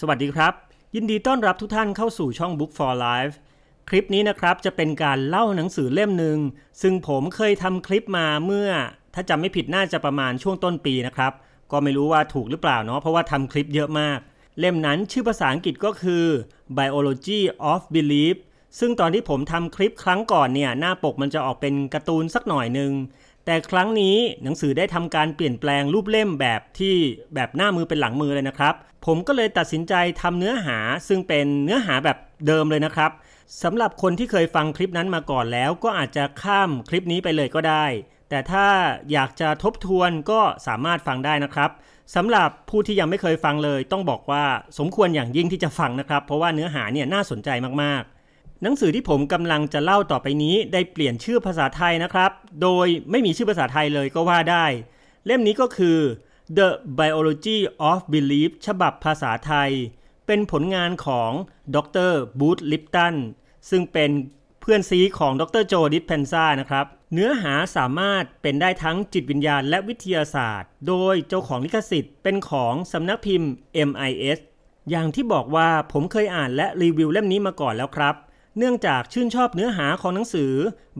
สวัสดีครับ ยินดีต้อนรับทุกท่านเข้าสู่ช่อง Book for Life คลิปนี้นะครับ จะเป็นการเล่าหนังสือเล่มหนึ่งซึ่งผมเคยทำคลิปมาเมื่อ ถ้าจำไม่ผิดน่าจะประมาณช่วงต้นปีนะครับ ก็ไม่รู้ว่าถูกหรือเปล่าเนาะเพราะว่าทำคลิปเยอะมาก เล่มนั้นชื่อภาษาอังกฤษก็คือ Biology of Belief ซึ่งตอนที่ผมทำคลิปครั้งก่อนเนี่ยหน้าปกมันจะออกเป็นการ์ตูนสักหน่อยหนึ่งแต่ครั้งนี้หนังสือได้ทำการเปลี่ยนแปลงรูปเล่มแบบที่แบบหน้ามือเป็นหลังมือเลยนะครับ ผมก็เลยตัดสินใจทำเนื้อหาซึ่งเป็นเนื้อหาแบบเดิมเลยนะครับสำหรับคนที่เคยฟังคลิปนั้นมาก่อนแล้ว ก็อาจจะข้ามคลิปนี้ไปเลยก็ได้ แต่ถ้าอยากจะทบทวนก็สามารถฟังได้นะครับสำหรับผู้ที่ยังไม่เคยฟังเลยต้องบอกว่าสมควรอย่างยิ่งที่จะฟังนะครับ เพราะว่าเนื้อหาเนี่ยน่าสนใจมากหนังสือที่ผมกำลังจะเล่าต่อไปนี้ได้เปลี่ยนชื่อภาษาไทยนะครับ โดยไม่มีชื่อภาษาไทยเลยก็ว่าได้ เล่มนี้ก็คือ The Biology of Belief ฉบับภาษาไทย เป็นผลงานของดรบูธลิปตัน ซึ่งเป็นเพื่อนซีของดรโจดิสเพนซ่า นะครับ เนื้อหาสามารถเป็นได้ทั้งจิตวิญญาณและวิทยาศาสตร์ โดยเจ้าของลิขสิทธิ์เป็นของสำนักพิมพ์ MIS อย่างที่บอกว่าผมเคยอ่านและรีวิวเล่มนี้มาก่อนแล้วครับเนื่องจากชื่นชอบเนื้อหาของหนังสือ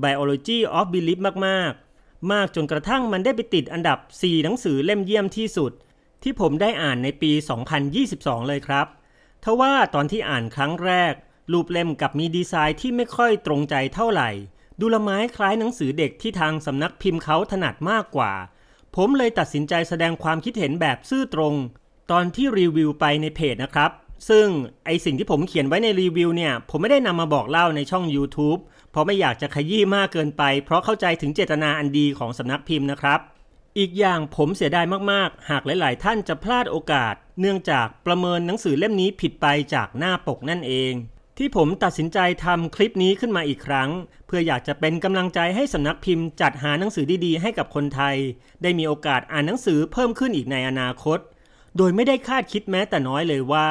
Biology of Belief มากๆ มากจนกระทั่งมันได้ไปติดอันดับ 4 หนังสือเล่มเยี่ยมที่สุด ที่ผมได้อ่านในปี 2022 เลยครับ ทว่าตอนที่อ่านครั้งแรก รูปเล่มกับมีดีไซน์ที่ไม่ค่อยตรงใจเท่าไหร่ ดูละไม้คล้ายหนังสือเด็กที่ทางสำนักพิมพ์เขาถนัดมากกว่า ผมเลยตัดสินใจแสดงความคิดเห็นแบบซื่อตรง ตอนที่รีวิวไปในเพจนะครับซึ่งไอสิ่งที่ผมเขียนไว้ในรีวิวเนี่ย ผมไม่ได้นำมาบอกเล่าในช่อง YouTube เพราะไม่อยากจะขยี้มากเกินไป เพราะเข้าใจถึงเจตนาอันดีของสำนักพิมพ์นะครับ อีกอย่างผมเสียดายมากๆ หากหลายๆท่านจะพลาดโอกาส เนื่องจากประเมินหนังสือเล่มนี้ผิดไปจากหน้าปกนั่นเอง ที่ผมตัดสินใจทำคลิปนี้ขึ้นมาอีกครั้ง เพื่ออยากจะเป็นกำลังใจให้สำนักพิมพ์จัดหาหนังสือดีๆให้กับคนไทย ได้มีโอกาสอ่านหนังสือเพิ่มขึ้นอีกในอนาคต โดยไม่ได้คาดคิดแม้แต่น้อยเลยว่า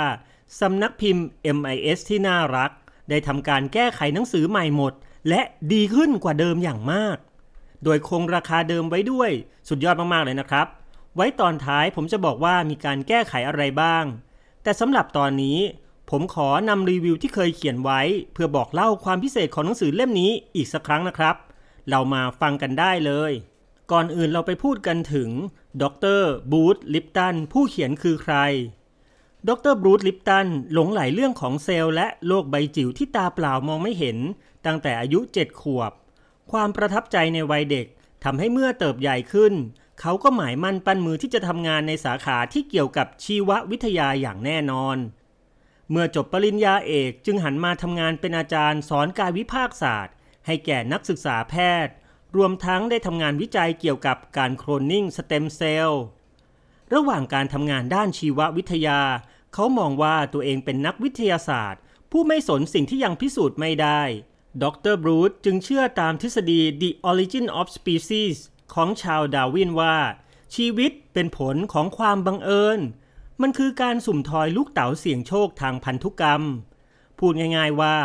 สำนักพิมพ์ MIS ที่น่ารัก ได้ทำการแก้ไขหนังสือใหม่หมด และดีขึ้นกว่าเดิมอย่างมาก โดยคงราคาเดิมไว้ด้วย สุดยอดมากๆเลยนะครับ ไว้ตอนท้ายผมจะบอกว่ามีการแก้ไขอะไรบ้าง แต่สำหรับตอนนี้ ผมขอนำรีวิวที่เคยเขียนไว้ เพื่อบอกเล่าความพิเศษของหนังสือเล่มนี้อีกสักครั้งนะครับ เรามาฟังกันได้เลย ก่อนอื่นเราไปพูดกันถึงดรบูธลิปตันผู้เขียนคือใครดรบรูตลิปตันหลงไหลเรื่องของเซลล์และโลกใบจิ๋วที่ตาเปล่ามองไม่เห็น ตั้งแต่อายุ 7 ขวบ ความประทับใจในวัยเด็กทำให้เมื่อเติบใหญ่ขึ้น เขาก็หมายมั่นปั้นมือที่จะทำงานในสาขาที่เกี่ยวกับชีววิทยาอย่างแน่นอน เมื่อจบปริญญาเอกจึงหันมาทำงานเป็นอาจารย์สอนกายวิภาคศาสตร์ ให้แก่นักศึกษาแพทย์ รวมทั้งได้ทำงานวิจัยเกี่ยวกับการโครนนิ่งสเต็มเซลล์ระหว่างการทำงานด้านชีววิทยาเขามองว่าตัวเองเป็นนักวิทยาศาสตร์ ผู้ไม่สนสิ่งที่ยังพิสูจน์ไม่ได้ ดรบรูซจึงเชื่อตามทฤษฎี The Origin of Species ของชาวดาวินว่า ชีวิตเป็นผลของความบังเอิญ มันคือการสุ่มทอยลูกเต๋าเสี่ยงโชคทางพันธุกรรม พูดง่ายๆว่า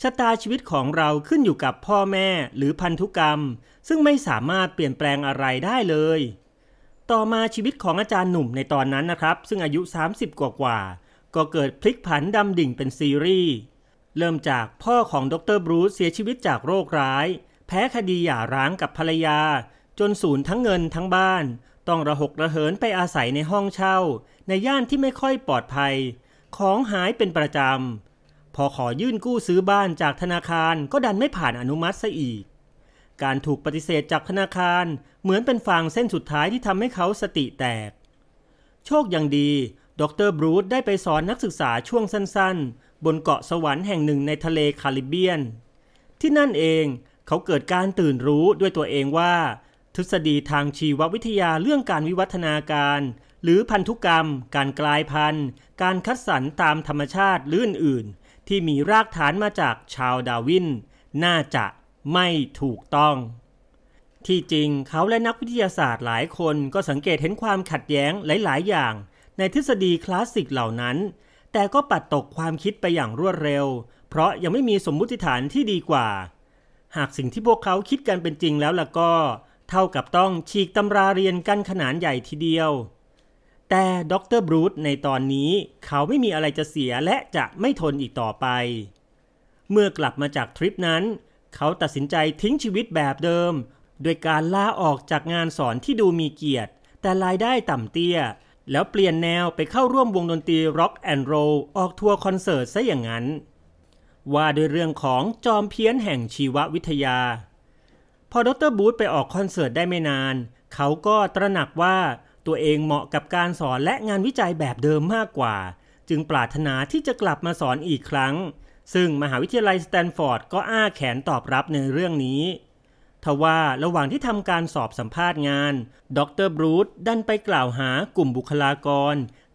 ชะตาชีวิตของเราขึ้นอยู่กับพ่อแม่หรือพันธุกรรม ซึ่งไม่สามารถเปลี่ยนแปลงอะไรได้เลยต่อมาชีวิตของอาจารย์หนุ่มในตอนนั้นนะครับ ซึ่งอายุ 30 กว่ากว่า ก็เกิดพลิกผันดำดิ่งเป็นซีรีส์เริ่มจากพ่อของดรบรูซเสียชีวิตจากโรคร้าย แพ้คดีหย่าร้างกับภรรยา จนสูญทั้งเงินทั้งบ้าน ต้องระหกระเหินไปอาศัยในห้องเช่า ในย่านที่ไม่ค่อยปลอดภัย ของหายเป็นประจำ พอขอยื่นกู้ซื้อบ้านจากธนาคาร ก็ดันไม่ผ่านอนุมัติซะอีกการถูกปฏิเสธจากธนาคารเหมือนเป็นฟางเส้นสุดท้ายที่ทำให้เขาสติแตก โชคยังดี ดรบรูดได้ไปสอนนักศึกษาช่วงสั้นๆ บนเกาะสวรรค์แห่งหนึ่งในทะเลคาริบเบียน ที่นั่นเองเขาเกิดการตื่นรู้ด้วยตัวเองว่า ทฤษฎีทางชีววิทยาเรื่องการวิวัฒนาการ หรือพันธุกรรม การกลายพันธุ์ การคัดสรรตามธรรมชาติลื่นอื่นที่มีรากฐานมาจากชาวดาวิน น่าจะไม่ถูกต้อง ที่จริงเขาและนักวิทยาศาสตร์หลายคนก็สังเกตเห็นความขัดแย้งหลาย ๆ อย่าง ในทฤษฎีคลาสสิกเหล่านั้น แต่ก็ปัดตกความคิดไปอย่างรวดเร็ว เพราะยังไม่มีสมมุติฐานที่ดีกว่า หากสิ่งที่พวกเขาคิดกันเป็นจริงแล้วล่ะก็ เท่ากับต้องฉีกตำราเรียนกันขนานใหญ่ทีเดียว แต่ด็ออกเตร์บรูตในตอนนี้เขาไม่มีอะไรจะเสียและจะไม่ทนอีกต่อไป เมื่อกลับมาจากทริปนั้นเขาตัดสินใจทิ้งชีวิตแบบเดิม โดยการลาออกจากงานสอนที่ดูมีเกียรติ แต่รายได้ต่ำเตี้ย แล้วเปลี่ยนแนวไปเข้าร่วมวงดนตรีร็อกแอนด์โรลออกทัวร์คอนเสิร์ตซะอย่างนั้น ว่าด้วยเรื่องของจอมเพี้ยนแห่งชีววิทยา พอดรบูธไปออกคอนเสิร์ตได้ไม่นาน เขาก็ตระหนักว่าตัวเองเหมาะกับการสอนและงานวิจัยแบบเดิมมากกว่า จึงปรารถนาที่จะกลับมาสอนอีกครั้งซึ่งมหาวิทยาลัยสแตนฟอร์ด ก็อ้าแขนตอบรับในเรื่องนี้ ทว่าระหว่างที่ทำการสอบสัมภาษณ์งาน ดรบรูตดันไปกล่าวหากลุ่มบุคลากร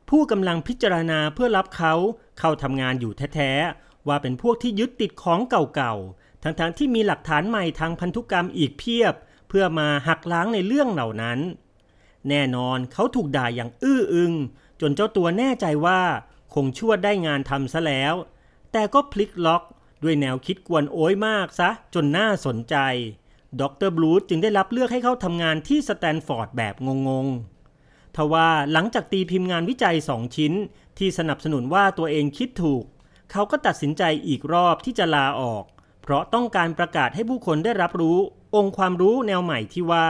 ผู้กำลังพิจารณาเพื่อรับเขา เข้าทำงานอยู่แท้ๆ ว่าเป็นพวกที่ยึดติดของเก่าๆ ทั้งๆทที่มีหลักฐานใหม่ทางพันธุกรรมอีกเพียบ เพื่อมาหักล้างในเรื่องเหล่านั้น แน่นอนเขาถูกด่ายอย่างอื้ออึง จนเจ้าตัวแน่ใจว่า คงชั่วได้งานทำซะแล้วแต่ก็พลิกล็อก ด้วยแนวคิดกวนโอ้ยมากซะ จนน่าสนใจ ดรบลูธจึงได้รับเลือกให้เข้าทำงานที่สแตนฟอร์ดแบบงงๆทว่าหลังจากตีพิมพ์งานวิจัยสองชิ้นที่สนับสนุนว่าตัวเองคิดถูก เขาก็ตัดสินใจอีกรอบที่จะลาออก เพราะต้องการประกาศให้ผู้คนได้รับรู้ องค์ความรู้แนวใหม่ที่ว่า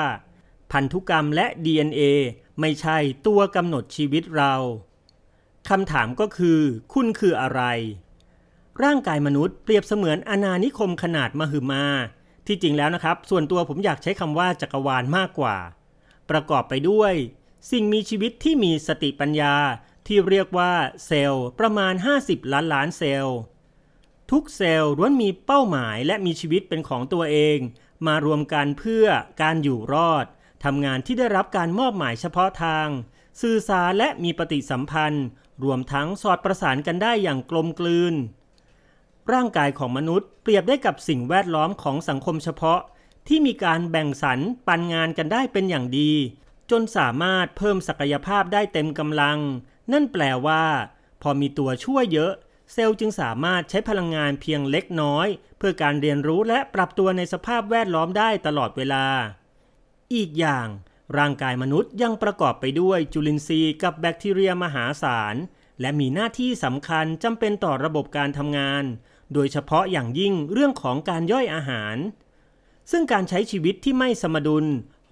พันธุกรรมและ DNA ไม่ใช่ตัวกำหนดชีวิตเรา คำถามก็คือ คุณคืออะไรร่างกายมนุษย์เปรียบเสมือนอาณานิคมขนาดมหึมา ที่จริงแล้วนะครับ ส่วนตัวผมอยากใช้คำว่าจักรวาลมากกว่า ประกอบไปด้วย สิ่งมีชีวิตที่มีสติปัญญาที่เรียกว่าเซลล์ประมาณ 50 ล้านล้านเซลล์ ทุกเซลล์ล้วนมีเป้าหมายและมีชีวิตเป็นของตัวเอง มารวมกันเพื่อการอยู่รอด ทำงานที่ได้รับการมอบหมายเฉพาะทาง สื่อสารและมีปฏิสัมพันธ์ รวมทั้งสอดประสานกันได้อย่างกลมกลืนร่างกายของมนุษย์เปรียบได้กับสิ่งแวดล้อมของสังคมเฉพาะที่มีการแบ่งสรรปันงานกันได้เป็นอย่างดีจนสามารถเพิ่มศักยภาพได้เต็มกำลังนั่นแปลว่าพอมีตัวช่วยเยอะเซลล์จึงสามารถใช้พลังงานเพียงเล็กน้อยเพื่อการเรียนรู้และปรับตัวในสภาพแวดล้อมได้ตลอดเวลาอีกอย่างร่างกายมนุษย์ยังประกอบไปด้วยจุลินทรีย์กับแบคทีเรียมหาศาลและมีหน้าที่สำคัญจำเป็นต่อระบบการทำงานโดยเฉพาะอย่างยิ่งเรื่องของการย่อยอาหาร ซึ่งการใช้ชีวิตที่ไม่สมดุล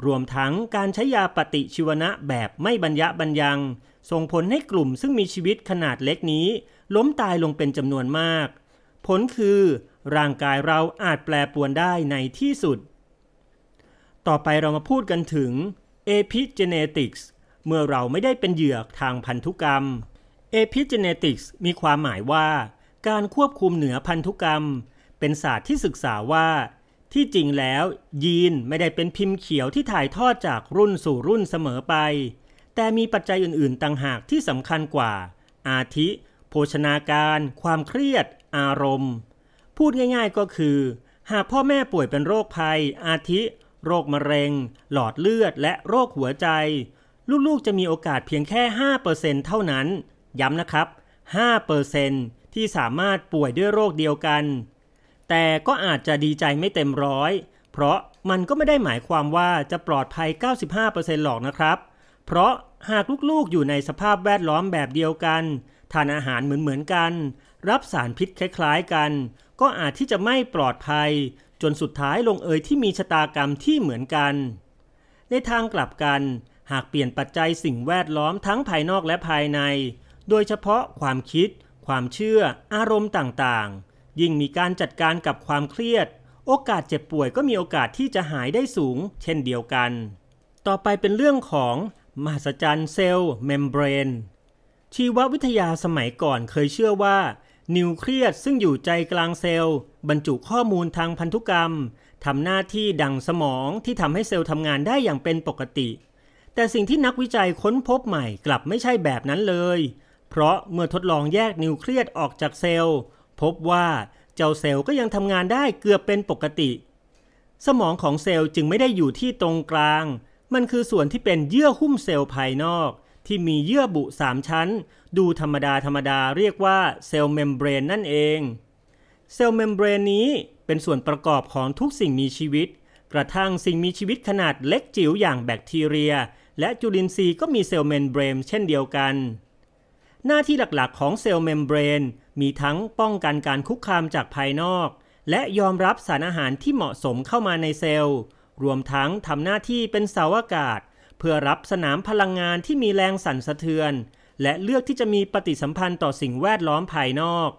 รวมทั้งการใช้ยาปฏิชีวนะแบบไม่บรรยะบรรยัง ส่งผลให้กลุ่มซึ่งมีชีวิตขนาดเล็กนี้ ล้มตายลงเป็นจำนวนมาก ผลคือร่างกายเราอาจแปรปวนได้ในที่สุด ต่อไปเรามาพูดกันถึง epigenetics เมื่อเราไม่ได้เป็นเหยื่อทางพันธุกรรม epigenetics มีความหมายว่าการควบคุมเหนือพันธุกรรม เป็นศาสตร์ที่ศึกษาว่า ที่จริงแล้ว ยีนไม่ได้เป็นพิมพ์เขียวที่ถ่ายทอดจากรุ่นสู่รุ่นเสมอไป แต่มีปัจจัยอื่นๆ ต่างหากที่สำคัญกว่า อาทิ โภชนาการ ความเครียด อารมณ์ พูดง่ายๆก็คือ หากพ่อแม่ป่วยเป็นโรคภัย อาทิ โรคมะเร็ง หลอดเลือดและโรคหัวใจลูกๆจะมีโอกาสเพียงแค่5%เท่านั้น ย้ำนะครับ5%เที่สามารถป่วยด้วยโรคเดียวกัน แต่ก็อาจจะดีใจไม่เต็มร้อย เพราะมันก็ไม่ได้หมายความว่าจะปลอดภัย 95%หรอกนะครับ เพราะหากลูกๆ อยู่ในสภาพแวดล้อมแบบเดียวกัน ทานอาหารเหมือนๆ กัน รับสารพิษคล้ายๆ กัน ก็อาจที่จะไม่ปลอดภัย จนสุดท้ายลงเอยที่มีชะตากรรมที่เหมือนกัน ในทางกลับกัน หากเปลี่ยนปัจจัยสิ่งแวดล้อมทั้งภายนอกและภายใน โดยเฉพาะความคิดความเชื่ออารมณ์ต่างๆ ยิ่งมีการจัดการกับความเครียด โอกาสเจ็บป่วยก็มีโอกาสที่จะหายได้สูงเช่นเดียวกัน ต่อไปเป็นเรื่องของ มหัศจรรย์เซลล์เมมเบรน ชีววิทยาสมัยก่อนเคยเชื่อว่า นิวเคลียสซึ่งอยู่ใจกลางเซลล์ บรรจุข้อมูลทางพันธุกรรม ทำหน้าที่ดังสมองที่ทำให้เซลล์ทำงานได้อย่างเป็นปกติ แต่สิ่งที่นักวิจัยค้นพบใหม่กลับไม่ใช่แบบนั้นเลยเพราะเมื่อทดลองแยกนิวเคลียสออกจากเซลล์ พบว่าเจ้าเซลล์ก็ยังทำงานได้เกือบเป็นปกติ สมองของเซลล์จึงไม่ได้อยู่ที่ตรงกลาง มันคือส่วนที่เป็นเยื่อหุ้มเซลล์ภายนอก ที่มีเยื่อบุสามชั้น ดูธรรมดาธรรมดาเรียกว่าเซลล์เมมเบรนนั่นเอง เซลล์เมมเบรนนี้เป็นส่วนประกอบของทุกสิ่งมีชีวิต กระทั่งสิ่งมีชีวิตขนาดเล็กจิ๋วอย่างแบคทีเรีย และจุลินทรีย์ก็มีเซลล์เมมเบรนเช่นเดียวกันหน้าที่หลักๆ ของเซลล์เมมเบรนมีทั้งป้องกันการคุกคามจากภายนอก และยอมรับสารอาหารที่เหมาะสมเข้ามาในเซลล์ รวมทั้ง ทำหน้าที่เป็นเสาอากาศ เพื่อรับสนามพลังงานที่มีแรงสั่นสะเทือน และเลือกที่จะมีปฏิสัมพันธ์ต่อสิ่งแวดล้อมภายนอก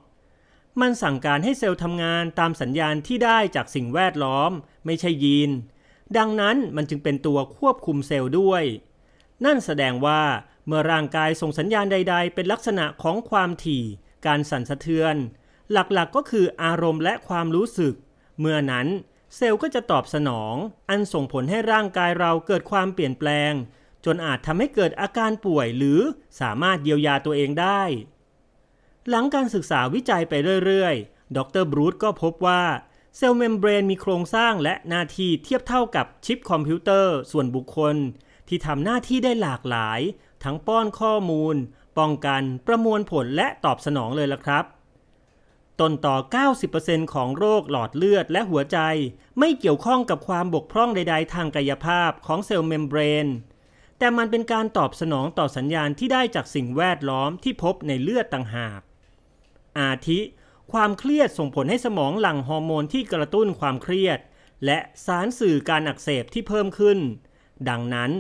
มันสั่งการให้เซลล์ทำงานตามสัญญาณที่ได้จากสิ่งแวดล้อม ไม่ใช่ยีน ดังนั้นมันจึงเป็นตัวควบคุมเซลล์ด้วย นั่นแสดงว่าเมื่อร่างกายส่งสัญญาณใดๆ เป็นลักษณะของความถี่ การสั่นสะเทือน หลักๆ ก็คืออารมณ์และความรู้สึก เมื่อนั้น เซลล์ก็จะตอบสนอง อันส่งผลให้ร่างกายเราเกิดความเปลี่ยนแปลง จนอาจทำให้เกิดอาการป่วยหรือสามารถเยียวยาตัวเองได้ หลังการศึกษาวิจัยไปเรื่อยๆ ดรบรูตก็พบว่าเซลล์เมมเบรนมีโครงสร้างและหน้าที่เทียบเท่ากับชิปคอมพิวเตอร์ส่วนบุคคล ที่ทำหน้าที่ได้หลากหลายทั้งป้อนข้อมูล ป้องกัน ประมวลผลและตอบสนองเลยล่ะครับต้นต่อ 90%ของโรคหลอดเลือดและหัวใจไม่เกี่ยวข้องกับความบกพร่องใด ๆ ทางกายภาพของเซลล์เมมเบรนแต่มันเป็นการตอบสนองต่อสัญญาณที่ได้จากสิ่งแวดล้อมที่พบในเลือดต่างหาก อาทิความเครียดส่งผลให้สมองหลั่งฮอร์โมนที่กระตุ้นความเครียด และสารสื่อการอักเสบที่เพิ่มขึ้น ดังนั้น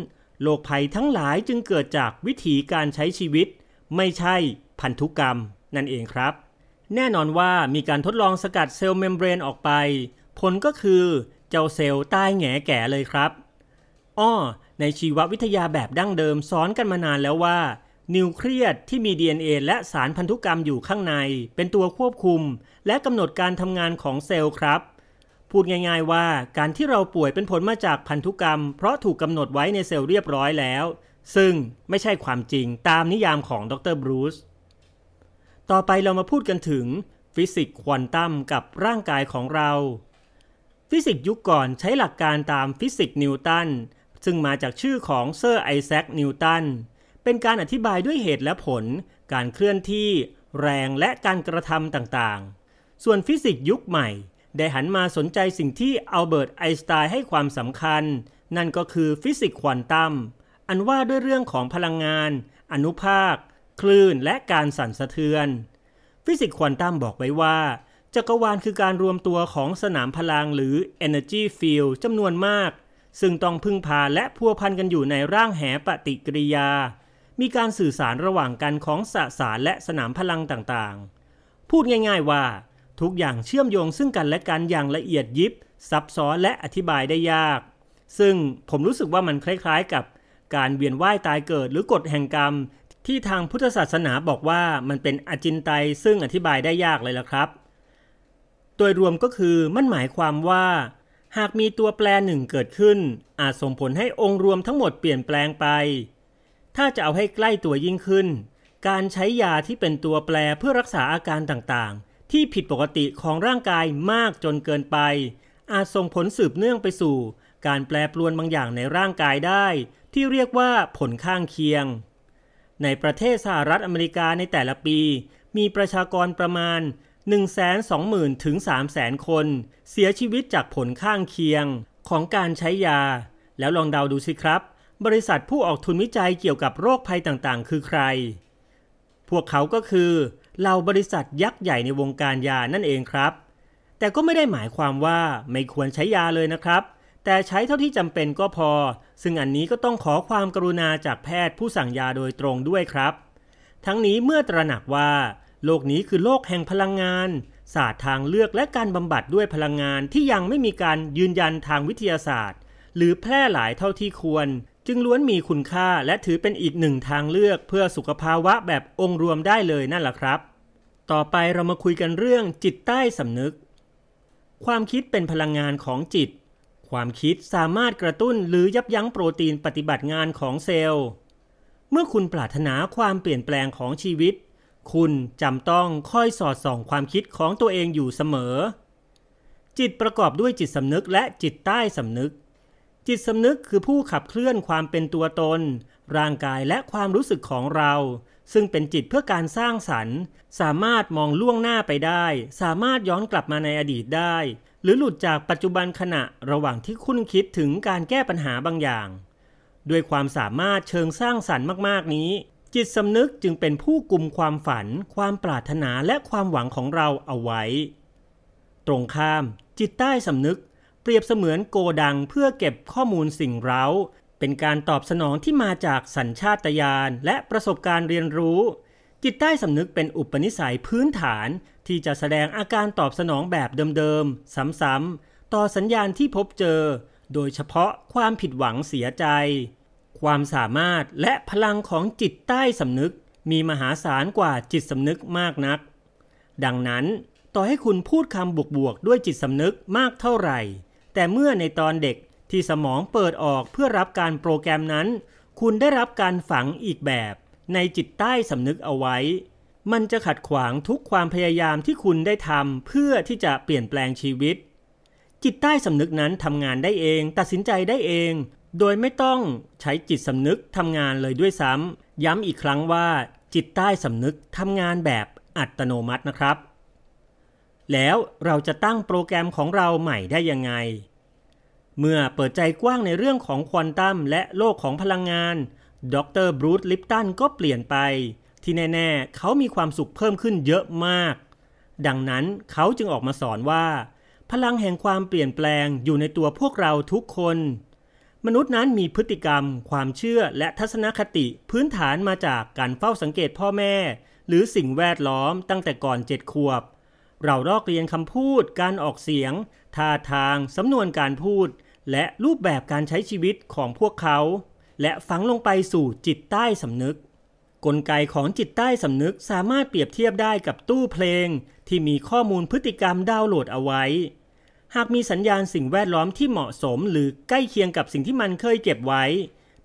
โรคภัยทั้งหลายจึงเกิดจากวิถีการใช้ชีวิตไม่ใช่พันธุกรรมนั่นเองครับ แน่นอนว่ามีการทดลองสกัดเซลล์เมมเบรนออกไป ผลก็คือเจ้าเซลล์ตายแงแก่เลยครับ อ้อ ในชีววิทยาแบบดั้งเดิมสอนกันมานานแล้วว่า นิวเคลียสที่มี DNA และสารพันธุกรรมอยู่ข้างใน เป็นตัวควบคุมและกำหนดการทำงานของเซลล์ครับพูดง่ายๆว่า การที่เราป่วยเป็นผลมาจากพันธุกรรมเพราะถูกกำหนดไว้ในเซลล์เรียบร้อยแล้ว ซึ่งไม่ใช่ความจริงตามนิยามของดรบรูซต่อไปเรามาพูดกันถึงฟิสิกส์ควอนตัมกับร่างกายของเรา ฟิสิกส์ยุคก่อนใช้หลักการตามฟิสิกส์นิวตัน ซึ่งมาจากชื่อของเซอร์ไอแซคนิวตันเป็นการอธิบายด้วยเหตุและผล การเคลื่อนที่ แรงและการกระทำต่างๆ ส่วนฟิสิกส์ยุคใหม่ได้หันมาสนใจสิ่งที่อัลเบิร์ต ไอน์สไตน์ให้ความสำคัญ นั่นก็คือฟิสิกส์ควอนตัมอันว่าด้วยเรื่องของพลังงาน อนุภาค คลื่นและการสั่นสะเทือน ฟิสิกส์ควอนตัมบอกไว้ว่า จักรวาลคือการรวมตัวของสนามพลังหรือ energy field จำนวนมาก ซึ่งต้องพึ่งพาและพัวพันกันอยู่ในร่างแหปฏิกิริยา มีการสื่อสารระหว่างกันของสสารและสนามพลังต่างๆ พูดง่ายๆว่าทุกอย่างเชื่อมโยงซึ่งกันและกันอย่างละเอียดยิบ ซับซ้อนและอธิบายได้ยาก ซึ่งผมรู้สึกว่ามันคล้ายๆ กับการเวียนว่ายตายเกิดหรือกฎแห่งกรรม ที่ทางพุทธศาสนาบอกว่ามันเป็นอจินไตยซึ่งอธิบายได้ยากเลยละครับโดยรวมก็คือมันหมายความว่า หากมีตัวแปรหนึ่งเกิดขึ้น อาจส่งผลให้องค์รวมทั้งหมดเปลี่ยนแปลงไป ถ้าจะเอาให้ใกล้ตัวยิ่งขึ้น การใช้ยาที่เป็นตัวแปรเพื่อรักษาอาการต่างๆที่ผิดปกติของร่างกายมากจนเกินไป อาจส่งผลสืบเนื่องไปสู่ การแปรปรวนบางอย่างในร่างกายได้ ที่เรียกว่าผลข้างเคียง ในประเทศสหรัฐอเมริกาในแต่ละปี มีประชากรประมาณ 120,000ถึง300,000 คน เสียชีวิตจากผลข้างเคียง ของการใช้ยา แล้วลองเดาดูสิครับ บริษัทผู้ออกทุนวิจัยเกี่ยวกับโรคภัยต่างๆ คือใคร พวกเขาก็คือเหล่าบริษัทยักษ์ใหญ่ในวงการยานั่นเองครับ แต่ก็ไม่ได้หมายความว่าไม่ควรใช้ยาเลยนะครับ แต่ใช้เท่าที่จำเป็นก็พอ ซึ่งอันนี้ก็ต้องขอความกรุณาจากแพทย์ผู้สั่งยาโดยตรงด้วยครับ ทั้งนี้เมื่อตระหนักว่า โลกนี้คือโลกแห่งพลังงาน ศาสตร์ทางเลือกและการบำบัดด้วยพลังงานที่ยังไม่มีการยืนยันทางวิทยาศาสตร์ หรือแพร่หลายเท่าที่ควรจึงล้วนมีคุณค่าและถือเป็นอีกหนึ่งทางเลือกเพื่อสุขภาวะแบบองค์รวมได้เลยนั่นแหละครับ ต่อไปเรามาคุยกันเรื่อง จิตใต้สำนึก ความคิดเป็นพลังงานของจิต ความคิดสามารถกระตุ้นหรือยับยั้งโปรตีนปฏิบัติงานของเซลล์ เมื่อคุณปรารถนาความเปลี่ยนแปลงของชีวิต คุณจำต้องคอยสอดส่องความคิดของตัวเองอยู่เสมอ จิตประกอบด้วยจิตสำนึกและจิตใต้สำนึกจิตสำนึกคือผู้ขับเคลื่อนความเป็นตัวตน ร่างกายและความรู้สึกของเรา ซึ่งเป็นจิตเพื่อการสร้างสรรค์สามารถมองล่วงหน้าไปได้ สามารถย้อนกลับมาในอดีตได้ หรือหลุดจากปัจจุบันขณะระหว่างที่คุณคิดถึงการแก้ปัญหาบางอย่าง ด้วยความสามารถเชิงสร้างสรรค์มาก ๆนี้ จิตสำนึกจึงเป็นผู้กลุ่มความฝัน ความปรารถนาและความหวังของเราเอาไว้ ตรงข้าม จิตใต้สำนึกเปรียบเสมือนโกดังเพื่อเก็บข้อมูลสิ่งเร้า เป็นการตอบสนองที่มาจากสัญชาตญาณและประสบการณ์เรียนรู้ จิตใต้สำนึกเป็นอุปนิสัยพื้นฐานที่จะแสดงอาการตอบสนองแบบเดิมๆซ้ำๆต่อสัญญาณที่พบเจอ โดยเฉพาะความผิดหวังเสียใจ ความสามารถและพลังของจิตใต้สำนึก มีมหาศาลกว่าจิตสำนึกมากนัก ดังนั้น ต่อให้คุณพูดคำบวกๆด้วยจิตสำนึกมากเท่าไหร่แต่เมื่อในตอนเด็กที่สมองเปิดออกเพื่อรับการโปรแกรมนั้น คุณได้รับการฝังอีกแบบ ในจิตใต้สำนึกเอาไว้ มันจะขัดขวางทุกความพยายามที่คุณได้ทำเพื่อที่จะเปลี่ยนแปลงชีวิต จิตใต้สำนึกนั้นทำงานได้เอง ตัดสินใจได้เอง โดยไม่ต้องใช้จิตสำนึกทำงานเลยด้วยซ้ำย้ำอีกครั้งว่าจิตใต้สำนึกทำงานแบบอัตโนมัตินะครับแล้วเราจะตั้งโปรแกรมของเราใหม่ได้ยังไง เมื่อเปิดใจกว้างในเรื่องของควอนตัมและโลกของพลังงาน ดรบรูตลิปตันก็เปลี่ยนไป ที่แน่ๆเขามีความสุขเพิ่มขึ้นเยอะมาก ดังนั้นเขาจึงออกมาสอนว่า พลังแห่งความเปลี่ยนแปลงอยู่ในตัวพวกเราทุกคน มนุษย์นั้นมีพฤติกรรม ความเชื่อและทัศนคติพื้นฐานมาจากการเฝ้าสังเกตพ่อแม่ หรือสิ่งแวดล้อมตั้งแต่ก่อนเจ็ดขวบเราลอกเรียนคำพูด การออกเสียงท่าทาง สำนวนการพูด และรูปแบบการใช้ชีวิตของพวกเขา และฝังลงไปสู่จิตใต้สำนึก กลไกของจิตใต้สำนึกสามารถเปรียบเทียบได้กับตู้เพลง ที่มีข้อมูลพฤติกรรมดาวน์โหลดเอาไว้ หากมีสัญญาณสิ่งแวดล้อมที่เหมาะสมหรือใกล้เคียงกับสิ่งที่มันเคยเก็บไว้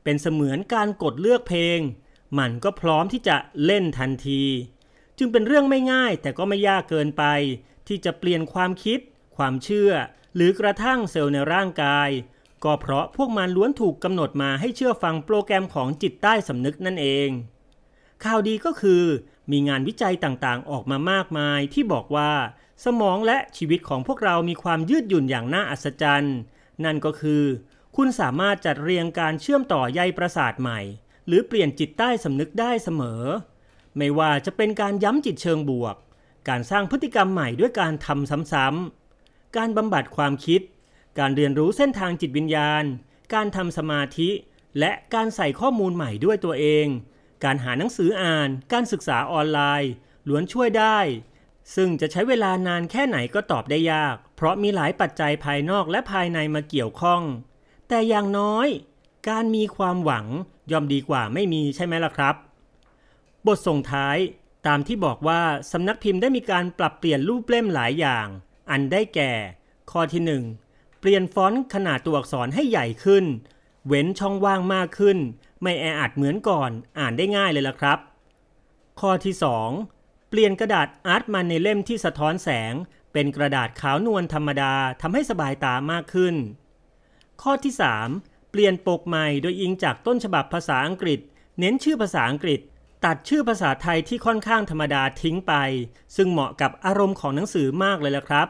เป็นเสมือนการกดเลือกเพลงมันก็พร้อมที่จะเล่นทันทีจึงเป็นเรื่องไม่ง่ายแต่ก็ไม่ยากเกินไป ที่จะเปลี่ยนความคิด ความเชื่อ หรือกระทั่งเซลล์ในร่างกาย ก็เพราะพวกมันล้วนถูกกำหนดมาให้เชื่อฟังโปรแกรมของจิตใต้สำนึกนั่นเอง ข่าวดีก็คือ มีงานวิจัยต่างๆออกมามากมายที่บอกว่า สมองและชีวิตของพวกเรามีความยืดหยุ่นอย่างน่าอัศจรรย์ นั่นก็คือ คุณสามารถจัดเรียงการเชื่อมต่อใยประสาทใหม่ หรือเปลี่ยนจิตใต้สำนึกได้เสมอไม่ว่าจะเป็นการย้ำจิตเชิงบวก การสร้างพฤติกรรมใหม่ด้วยการทำซ้ำๆ การบำบัดความคิด การเรียนรู้เส้นทางจิตวิญญาณ การทำสมาธิ และการใส่ข้อมูลใหม่ด้วยตัวเอง การหาหนังสืออ่าน การศึกษาออนไลน์ ล้วนช่วยได้ ซึ่งจะใช้เวลานานแค่ไหนก็ตอบได้ยาก เพราะมีหลายปัจจัยภายนอกและภายในมาเกี่ยวข้อง แต่อย่างน้อย การมีความหวังย่อมดีกว่าไม่มีใช่ไหมล่ะครับบทส่งท้าย ตามที่บอกว่า สำนักพิมพ์ได้มีการปรับเปลี่ยนรูปเล่มหลายอย่าง อันได้แก่ ข้อที่ 1 เปลี่ยนฟอนต์ขนาดตัวอักษรให้ใหญ่ขึ้น เว้นช่องว่างมากขึ้น ไม่แออัดเหมือนก่อน อ่านได้ง่ายเลยล่ะครับ ข้อที่ 2 เปลี่ยนกระดาษอาร์ตมาในเล่มที่สะท้อนแสง เป็นกระดาษขาวนวลธรรมดาทำให้สบายตามากขึ้น ข้อที่ 3 เปลี่ยนปกใหม่โดยอิงจากต้นฉบับภาษาอังกฤษ เน้นชื่อภาษาอังกฤษตัดชื่อภาษาไทยที่ค่อนข้างธรรมดาทิ้งไป ซึ่งเหมาะกับอารมณ์ของหนังสือมากเลยละครับ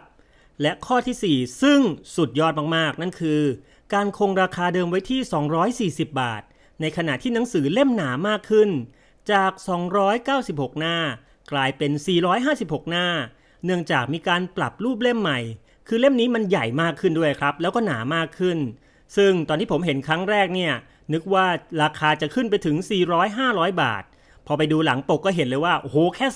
และข้อที่ 4 ซึ่งสุดยอดมากๆ นั่นคือการคงราคาเดิมไว้ที่ 240 บาท ในขณะที่หนังสือเล่มหนามากขึ้น จาก 296 หน้า กลายเป็น 456 หน้า เนื่องจากมีการปรับรูปเล่มใหม่ คือเล่มนี้มันใหญ่มากขึ้นด้วยครับ แล้วก็หนามากขึ้น ซึ่งตอนที่ผมเห็นครั้งแรกเนี่ยนึกว่าราคาจะขึ้นไปถึง400-500 บาทพอไปดูหลังปกก็เห็นเลยว่าโอ้โหแค่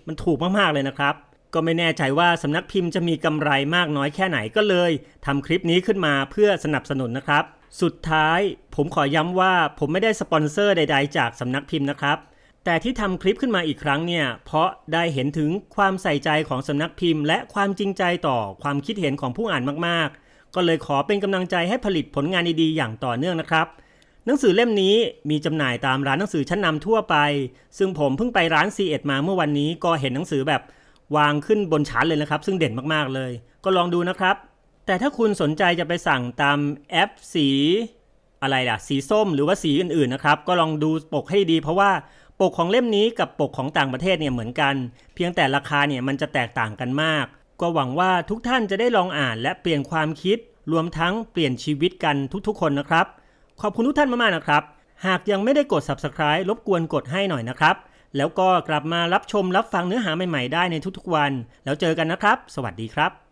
240 มันถูกมาก ๆ เลยนะครับ ก็ไม่แน่ใจว่าสำนักพิมพ์จะมีกำไรมากน้อยแค่ไหนก็เลยทำคลิปนี้ขึ้นมาเพื่อสนับสนุนนะครับ สุดท้ายผมขอย้ำว่าผมไม่ได้สปอนเซอร์ใด ๆจากสำนักพิมพ์นะครับ แต่ที่ทำคลิปขึ้นมาอีกครั้งเนี่ยเพราะได้เห็นถึงความใส่ใจของสำนักพิมพ์ และความจริงใจต่อความคิดเห็นของผู้อ่านมาก ๆ ก็เลยขอเป็นกำลังใจให้ผลิตผลงานดีๆอย่างต่อเนื่องนะครับหนังสือเล่มนี้มีจำหน่ายตามร้านหนังสือชั้นนำทั่วไป ซึ่งผมเพิ่งไปร้าน c ดมาเมื่อวันนี้ ก็เห็นหนังสือแบบวางขึ้นบนชั้นเลยนะครับ ซึ่งเด่นมากๆเลย ก็ลองดูนะครับ แต่ถ้าคุณสนใจจะไปสั่งตามแอปสี อะไรล่ะ สีส้ม หรือว่าสีอื่นๆนะครับ ก็ลองดูปกให้ดีเพราะว่า ปกของเล่มนี้กับปกของต่างประเทศเนี่ยเหมือนกัน เพียงแต่ราคาเนี่ยมันจะแตกต่างกันมาก ก็หวังว่าทุกท่านจะได้ลองอ่าน และเปลี่ยนความคิด รวมทั้งเปลี่ยนชีวิตกันทุกๆ คนนะครับขอบคุณทุกท่านมาก ๆ นะครับ หากยังไม่ได้กด subscribe รบกวนกดให้หน่อยนะครับ แล้วก็กลับมารับชมรับฟังเนื้อหาใหม่ ๆ ได้ในทุก ๆ วัน แล้วเจอกันนะครับ สวัสดีครับ